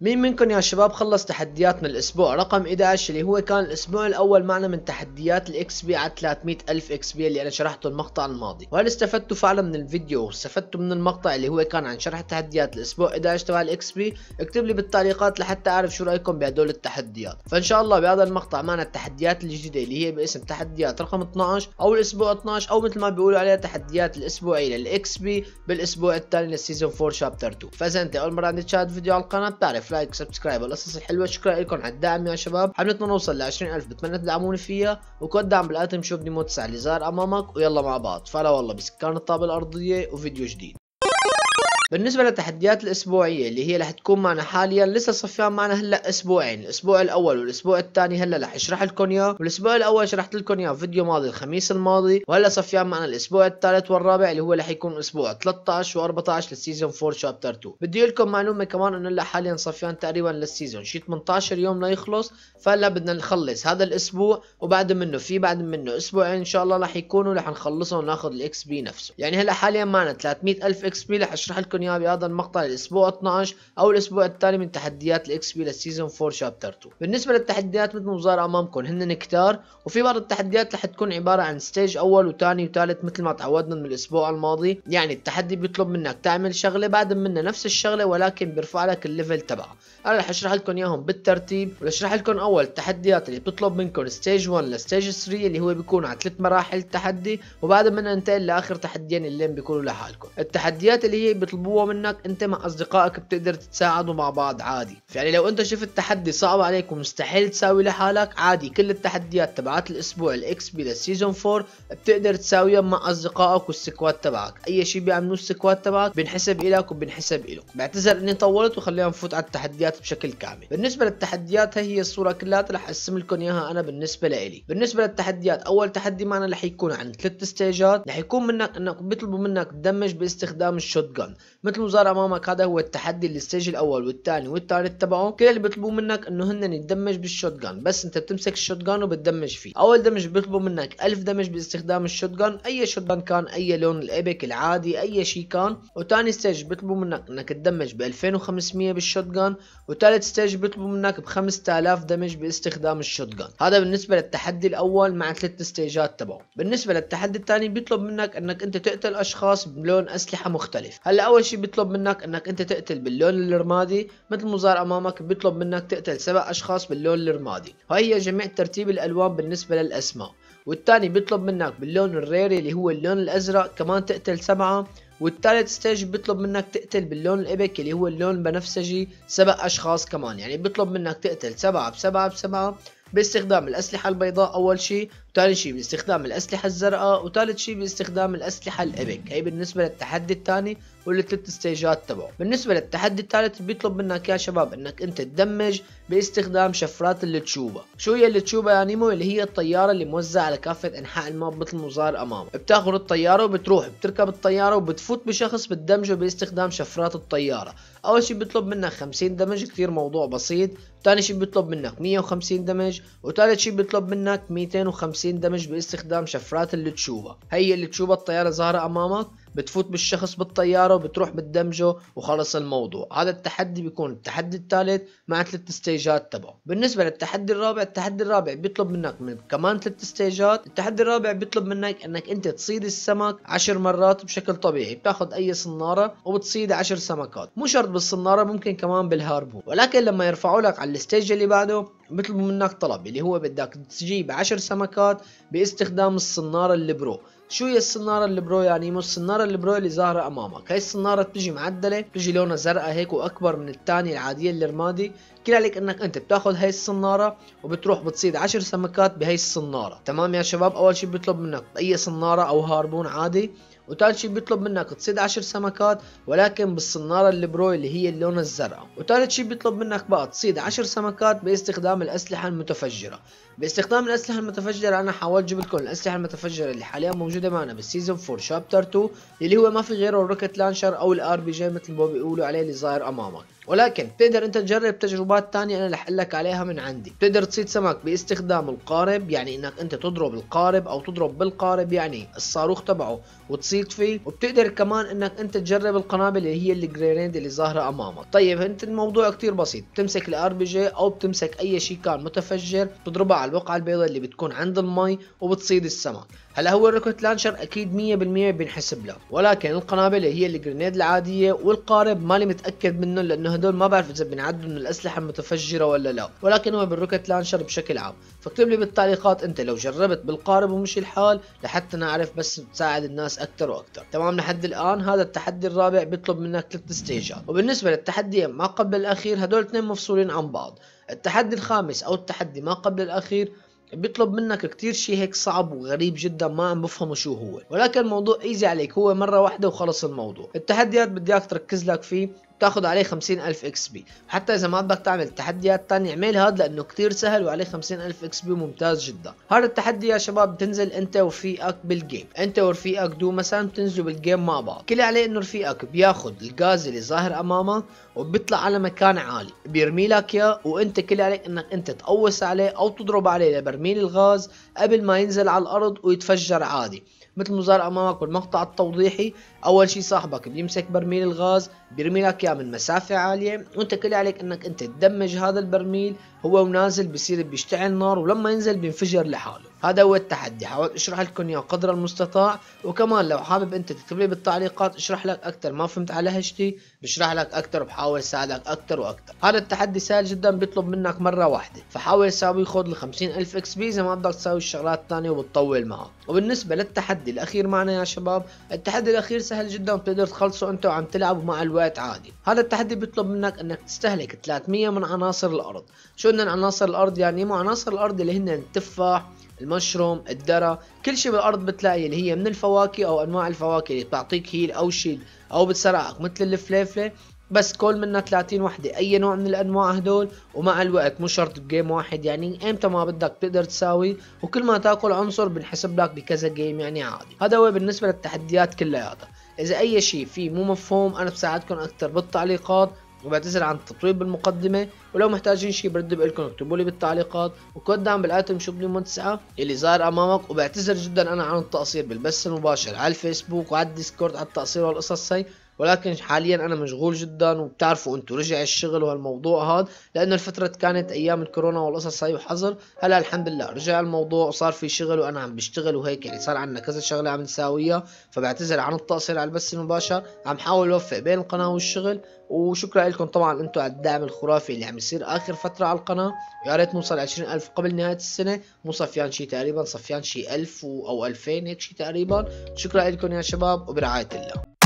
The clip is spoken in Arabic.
مين منكم يا شباب خلص تحدياتنا الاسبوع رقم 11 اللي هو كان الاسبوع الاول معنا من تحديات الاكس بي على 300 الف اكس بي اللي انا شرحته المقطع الماضي وهل استفدتوا فعلا من الفيديو واستفدتوا من المقطع اللي هو كان عن شرح تحديات الاسبوع 11 تبع الاكس بي اكتب لي بالتعليقات لحتى اعرف شو رايكم بهدول التحديات فان شاء الله بهذا المقطع معنا التحديات الجديده اللي هي باسم تحديات رقم 12 او الاسبوع 12 او مثل ما بيقولوا عليها تحديات الاسبوعيه للاكس بي بالاسبوع الثاني للسيزون 4 شابتر 2 فاذا انت اول مره عندك شاهد فيديو على القناه بتعرف لايك سبسكرايب والقصص الحلوة شكرا لكم على الدعم يا شباب حبيت نوصل ل 20000 بتمنى تدعموني فيها وكود دعم بالآتم شوف ديمو 9 اللي أمامك ويلا مع بعض فلا والله بسكان الطابة الأرضية وفيديو جديد بالنسبه للتحديات الاسبوعيه اللي هي رح تكون معنا حاليا لسه صفيان معنا هلا اسبوعين الاسبوع الاول والاسبوع الثاني هلا رح اشرح لكم اياه والاسبوع الاول شرحت لكم اياه فيديو ماضي الخميس الماضي وهلا صفيان معنا الاسبوع الثالث والرابع اللي هو رح يكون اسبوع 13 و14 للسيزون 4 شابتر 2 بدي اقول لكم معلومه كمان انه هلا حاليا صفيان تقريبا للسيزون شي 18 يوم ليخلص فهلا بدنا نخلص هذا الاسبوع وبعد منه في بعد منه اسبوعين ان شاء الله رح يكونوا رح نخلصهم وناخذ الاكس بي نفسه يعني هلا حاليا معنا 300 الف اكس بي رح اشرح لكم لكم اياها بهذا المقطع الاسبوع 12 او الاسبوع الثاني من تحديات الاكس بي للسيزون 4 شابتر 2 بالنسبه للتحديات مثل ما ظاهر امامكم هن كتار وفي بعض التحديات رح تكون عباره عن ستيج اول وثاني وثالث مثل ما تعودنا من الاسبوع الماضي يعني التحدي بيطلب منك تعمل شغله بعد منه نفس الشغله ولكن بيرفع لك الليفل تبعها انا رح اشرح لكم اياهم بالترتيب ورح لكم اول التحديات اللي بتطلب منكم ستيج 1 لستيج 3 اللي هو بيكون على ثلاث مراحل التحدي وبعد منها ننتقل لاخر تحديين اللي بيكونوا لحالكم التحديات اللي هي بيطلبوا بيحبوها منك انت مع اصدقائك بتقدر تتساعدوا مع بعض عادي يعني لو انت شفت تحدي صعب عليك ومستحيل تساوي لحالك عادي كل التحديات تبعات الاسبوع الاكس بي للسيزون 4 بتقدر تساويها مع اصدقائك والسكواد تبعك اي شيء بيعملوه السكواد تبعك بنحسب الك وبنحسب له بعتذر اني طولت وخلينا نفوت على التحديات بشكل كامل بالنسبه للتحديات هي الصوره كلها رح اقسم لكم اياها انا بالنسبه لإلي بالنسبه للتحديات اول تحدي معنا رح يكون عن ثلاث ستيجات رح يكون منك انك بيطلبوا منك تدمج باستخدام الشوت جان مثل وزارة امامك هذا هو التحدي اللي الستيج الاول والثاني والثالث تبعه كل اللي بيطلبوا منك انه هن يدمج بالشوت جان بس انت بتمسك الشوت جان وبتدمج فيه اول دمج بيطلبوا منك 1000 دمج باستخدام الشوت جان اي شوت جان كان اي لون الايبك العادي اي شيء كان وثاني ستيج بيطلبوا منك انك تدمج ب 2500 بالشوت جان وثالث ستيج بيطلبوا منك ب 5000 دمج باستخدام الشوت جان هذا بالنسبة للتحدي الاول مع ثلاث ستيجات تبعه بالنسبة للتحدي الثاني بيطلب منك انك انت تقتل اشخاص بلون اسلحة مختلف هلا اول شيء بيطلب منك انك انت تقتل باللون الرمادي مثل ما ظهر امامك بيطلب منك تقتل سبع اشخاص باللون الرمادي وهي جميع ترتيب الالوان بالنسبه للاسماء والثاني بيطلب منك باللون الريري اللي هو اللون الازرق كمان تقتل سبعه والثالث ستيج بيطلب منك تقتل باللون الابك اللي هو اللون البنفسجي سبع اشخاص كمان يعني بيطلب منك تقتل سبعه بسبعه بسبعه باستخدام الاسلحه البيضاء اول شيء وثاني شيء باستخدام الأسلحة الزرقاء وثالث شيء باستخدام الأسلحة الإبك هي بالنسبة للتحدي الثاني والثلاث ستيجات تبعه بالنسبة للتحدي الثالث بيطلب منك يا شباب انك انت تدمج باستخدام شفرات اللي شو هي اللي يعني؟ يا نيمو اللي هي الطيارة اللي موزعة على كافة انحاء الماب مثل المظاهر امامك بتاخذ الطيارة وبتروح بتركب الطيارة وبتفوت بشخص بتدمجه باستخدام شفرات الطيارة اول شيء بيطلب منك 50 دمج كثير موضوع بسيط ثاني شيء بيطلب منك 150 دمج وثالث شيء بيطلب منك 250 50 دمج باستخدام شفرات اللي تشوفها هي اللي تشوفها الطيارة ظاهرة أمامك بتفوت بالشخص بالطياره وبتروح بتدمجه وخلص الموضوع هذا التحدي بيكون التحدي الثالث مع ثلاث ستيجات تبعه بالنسبه للتحدي الرابع التحدي الرابع بيطلب منك من كمان ثلاث ستيجات التحدي الرابع بيطلب منك انك انت تصيد السمك عشر مرات بشكل طبيعي بتاخذ اي صناره وبتصيد عشر سمكات مو شرط بالصناره ممكن كمان بالهاربون ولكن لما يرفعوا لك على الستيج اللي بعده بيطلبوا منك طلب اللي هو بدك تجيب عشر سمكات باستخدام الصناره البرو شو هي الصناره اللي برو يعني مو الصناره اللي برو اللي ظاهره امامك هاي الصناره بتجي معدله بتجي لونها زرقاء هيك واكبر من الثانيه العاديه اللي رمادي كل عليك انك انت بتاخذ هاي الصناره وبتروح بتصيد 10 سمكات بهاي الصناره تمام يا شباب اول شيء بيطلب منك اي صناره او هاربون عادي وثاني شيء بيطلب منك تصيد 10 سمكات ولكن بالصنارة البرو اللي هي اللون الزرقاء وثالث شيء بيطلب منك بقى تصيد 10 سمكات باستخدام الأسلحة المتفجرة باستخدام الأسلحة المتفجرة أنا حاولت جيب لكم الأسلحة المتفجرة اللي حاليا موجودة معنا بالسيزون 4 شابتر 2 اللي هو ما في غيره الروكت لانشر أو الار بي جي مثل ما بيقولوا عليه اللي ظاهر أمامك ولكن بتقدر انت تجرب تجربات تانية انا رح لك عليها من عندي بتقدر تصيد سمك باستخدام القارب يعني انك انت تضرب القارب او تضرب بالقارب يعني الصاروخ تبعه وتصيد زيد فيه وبتقدر كمان انك انت تجرب القنابل اللي هي الجرينيد اللي ظاهره امامك طيب انت الموضوع كتير بسيط بتمسك الار بي جي او بتمسك اي شيء كان متفجر بتضربها على البقعه البيضاء اللي بتكون عند المي وبتصيد السمك هلا هو الروكت لانشر اكيد 100% بينحسب له ولكن القنابله هي الجرينيد العاديه والقارب مالي متاكد منه لانه هدول ما بعرف اذا بنعدوا من الاسلحه المتفجره ولا لا ولكن هو بالروكت لانشر بشكل عام فاكتب لي بالتعليقات انت لو جربت بالقارب ومش الحال لحتى نعرف بس تساعد الناس اكثر واكثر تمام لحد الان هذا التحدي الرابع بيطلب منك ثلاث ستيجات وبالنسبه للتحدي ما قبل الاخير هدول اثنين مفصولين عن بعض التحدي الخامس او التحدي ما قبل الاخير بيطلب منك كتير شيء هيك صعب وغريب جدا ما عم بفهمه شو هو ولكن الموضوع ايزي عليك هو مره واحده وخلص الموضوع التحديات بدي اياك تركز لك فيه بتاخد عليه 50000 اكس بي حتى اذا ما بدك تعمل تحديات تانية اعمل هذا لانه كتير سهل وعليه 50000 اكس بي ممتاز جدا هذا التحدي يا شباب بتنزل انت ورفيقك بالجيم انت ورفيقك دو مثلا بتنزلوا بالجيم مع بعض كل عليه انه رفيقك بياخد الغاز اللي ظاهر امامك وبيطلع على مكان عالي بيرمي لك اياه وانت كل عليك انك انت تقوس عليه او تضرب عليه لبرميل الغاز قبل ما ينزل على الارض ويتفجر عادي مثل ما ظهر امامك بالمقطع التوضيحي اول شيء صاحبك بيمسك برميل الغاز بيرمي لك اياه من مسافه عاليه وانت كل عليك انك انت تدمج هذا البرميل هو ونازل بصير بيشتعل نار ولما ينزل بينفجر لحاله هذا هو التحدي حاولت اشرح لكم اياه قدر المستطاع وكمان لو حابب انت تكتب لي بالتعليقات اشرح لك اكثر ما فهمت على هشتي بشرح لك اكثر وبحاول اساعدك اكثر واكثر هذا التحدي سهل جدا بيطلب منك مره واحده فحاول تساوي خذ ال 50000 اكس بي اذا ما بدك تساوي الشغلات الثانيه وبتطول معك وبالنسبه للتحدي الاخير معنا يا شباب التحدي الاخير سهل جدا بتقدر تخلصه انت وعم تلعب مع الوقت عادي هذا التحدي بيطلب منك انك تستهلك 300 من عناصر الارض شو شو هن عناصر الارض يعني مو عناصر الارض اللي هن التفاح المشروم الدرة كل شيء بالارض بتلاقي اللي هي من الفواكه او انواع الفواكه اللي بتعطيك هيل او شيل او بتسرعك مثل الفليفله بس كل منها 30 وحدة اي نوع من الانواع هدول ومع الوقت مو شرط بجيم واحد يعني امتى ما بدك بتقدر تساوي وكل ما تاكل عنصر بنحسب لك بكذا جيم يعني عادي هذا هو بالنسبة للتحديات كلياتها اذا اي شيء فيه مو مفهوم انا بساعدكم اكثر بالتعليقات وبعتذر عن التطويل بالمقدمة ولو محتاجين شي برد بقلكم اكتبوا لي بالتعليقات وكود دعم بالاتم شو بدون تسعة اللي ظاهر امامك وبعتذر جدا انا عن التقصير بالبث المباشر على الفيسبوك وعلى الديسكورد على التقصير والقصص هي ولكن حاليا انا مشغول جدا وبتعرفوا انتم رجع الشغل وهالموضوع هذا لانه الفتره كانت ايام الكورونا والقصص هي وحظر هلا الحمد لله رجع الموضوع وصار في شغل وانا عم بشتغل وهيك يعني صار عندنا كذا شغله عم نساويها فبعتذر عن التقصير على البث المباشر عم حاول اوفق بين القناه والشغل وشكرا لكم طبعا انتم على الدعم الخرافي اللي عم يصير اخر فتره على القناه ويا ريت نوصل 20000 قبل نهايه السنه مو صفيان شي تقريبا صفيان شي 1000 او 2000 هيك شي تقريبا شكرا لكم يا شباب وبرعايه الله